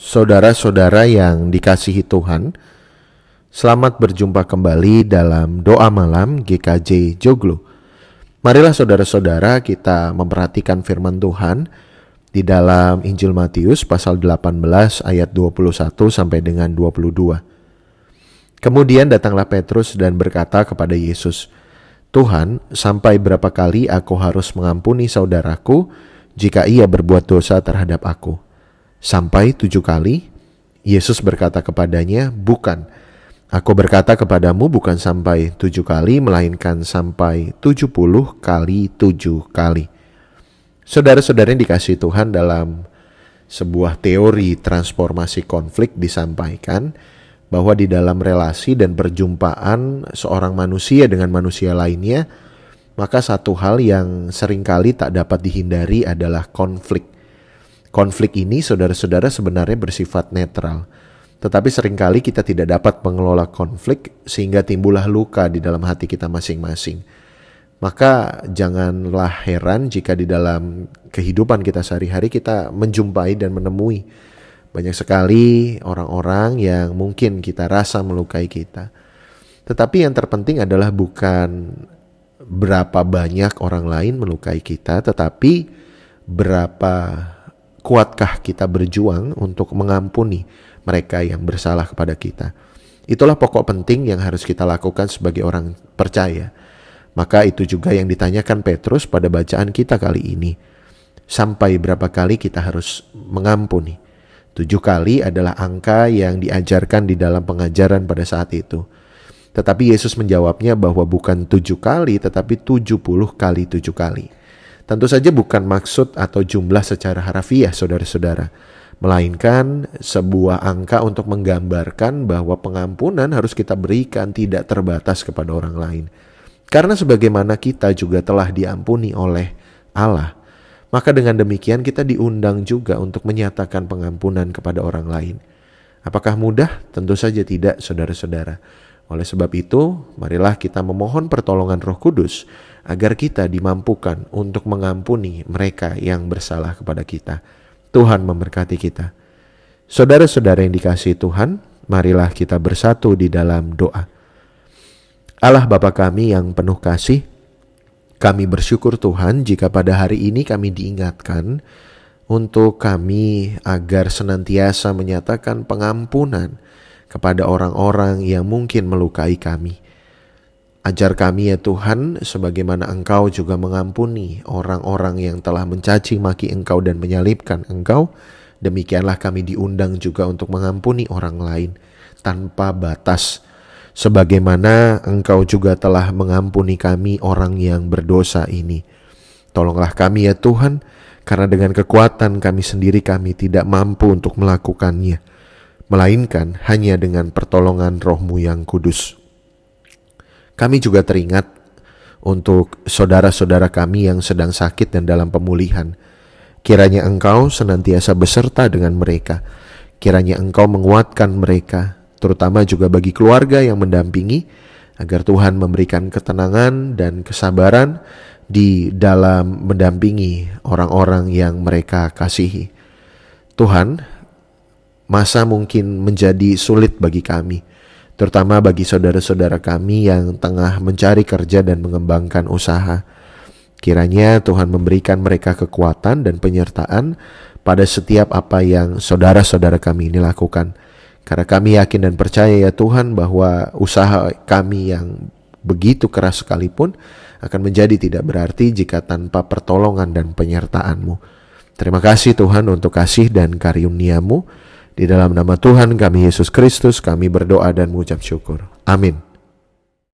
saudara-saudara yang dikasihi Tuhan, selamat berjumpa kembali dalam doa malam GKJ Joglo. Marilah saudara-saudara kita memperhatikan firman Tuhan di dalam Injil Matius pasal 18 ayat 21 sampai dengan 22. Kemudian datanglah Petrus dan berkata kepada Yesus, "Tuhan, sampai berapa kali aku harus mengampuni saudaraku jika ia berbuat dosa terhadap aku?" Sampai tujuh kali, Yesus berkata kepadanya, bukan, aku berkata kepadamu bukan sampai tujuh kali, melainkan sampai tujuh puluh kali tujuh kali. Saudara-saudara yang dikasih Tuhan dalam sebuah teori transformasi konflik disampaikan bahwa di dalam relasi dan perjumpaan seorang manusia dengan manusia lainnya, maka satu hal yang seringkali tak dapat dihindari adalah konflik. Konflik ini saudara-saudara sebenarnya bersifat netral. Tetapi seringkali kita tidak dapat mengelola konflik sehingga timbullah luka di dalam hati kita masing-masing. Maka janganlah heran jika di dalam kehidupan kita sehari-hari kita menjumpai dan menemui banyak sekali orang-orang yang mungkin kita rasa melukai kita. Tetapi yang terpenting adalah bukan berapa banyak orang lain melukai kita, tetapi berapa kuatkah kita berjuang untuk mengampuni mereka yang bersalah kepada kita. Itulah pokok penting yang harus kita lakukan sebagai orang percaya. Maka itu juga yang ditanyakan Petrus pada bacaan kita kali ini. Sampai berapa kali kita harus mengampuni? Tujuh kali adalah angka yang diajarkan di dalam pengajaran pada saat itu. Tetapi Yesus menjawabnya bahwa bukan tujuh kali tetapi tujuh puluh kali tujuh kali. Tentu saja bukan maksud atau jumlah secara harafiah saudara-saudara, melainkan sebuah angka untuk menggambarkan bahwa pengampunan harus kita berikan tidak terbatas kepada orang lain. Karena sebagaimana kita juga telah diampuni oleh Allah, maka dengan demikian kita diundang juga untuk menyatakan pengampunan kepada orang lain. Apakah mudah? Tentu saja tidak, saudara-saudara. Oleh sebab itu, marilah kita memohon pertolongan Roh Kudus agar kita dimampukan untuk mengampuni mereka yang bersalah kepada kita. Tuhan memberkati kita. Saudara-saudara yang dikasihi Tuhan, marilah kita bersatu di dalam doa. Allah Bapa kami yang penuh kasih, kami bersyukur Tuhan jika pada hari ini kami diingatkan untuk kami agar senantiasa menyatakan pengampunan kepada orang-orang yang mungkin melukai kami. Ajar kami ya Tuhan, sebagaimana Engkau juga mengampuni orang-orang yang telah mencaci maki Engkau dan menyalibkan Engkau, demikianlah kami diundang juga untuk mengampuni orang lain tanpa batas, sebagaimana Engkau juga telah mengampuni kami orang yang berdosa ini. Tolonglah kami ya Tuhan, karena dengan kekuatan kami sendiri kami tidak mampu untuk melakukannya melainkan hanya dengan pertolongan rohmu yang kudus. Kami juga teringat untuk saudara-saudara kami yang sedang sakit dan dalam pemulihan. Kiranya engkau senantiasa beserta dengan mereka. Kiranya engkau menguatkan mereka, terutama juga bagi keluarga yang mendampingi, agar Tuhan memberikan ketenangan dan kesabaran di dalam mendampingi orang-orang yang mereka kasihi. Tuhan, masa mungkin menjadi sulit bagi kami, terutama bagi saudara-saudara kami yang tengah mencari kerja dan mengembangkan usaha. Kiranya Tuhan memberikan mereka kekuatan dan penyertaan pada setiap apa yang saudara-saudara kami ini lakukan. Karena kami yakin dan percaya ya Tuhan bahwa usaha kami yang begitu keras sekalipun akan menjadi tidak berarti jika tanpa pertolongan dan penyertaan-Mu. Terima kasih Tuhan untuk kasih dan karuniamu. mu di dalam nama Tuhan kami Yesus Kristus kami berdoa dan mengucap syukur. Amin.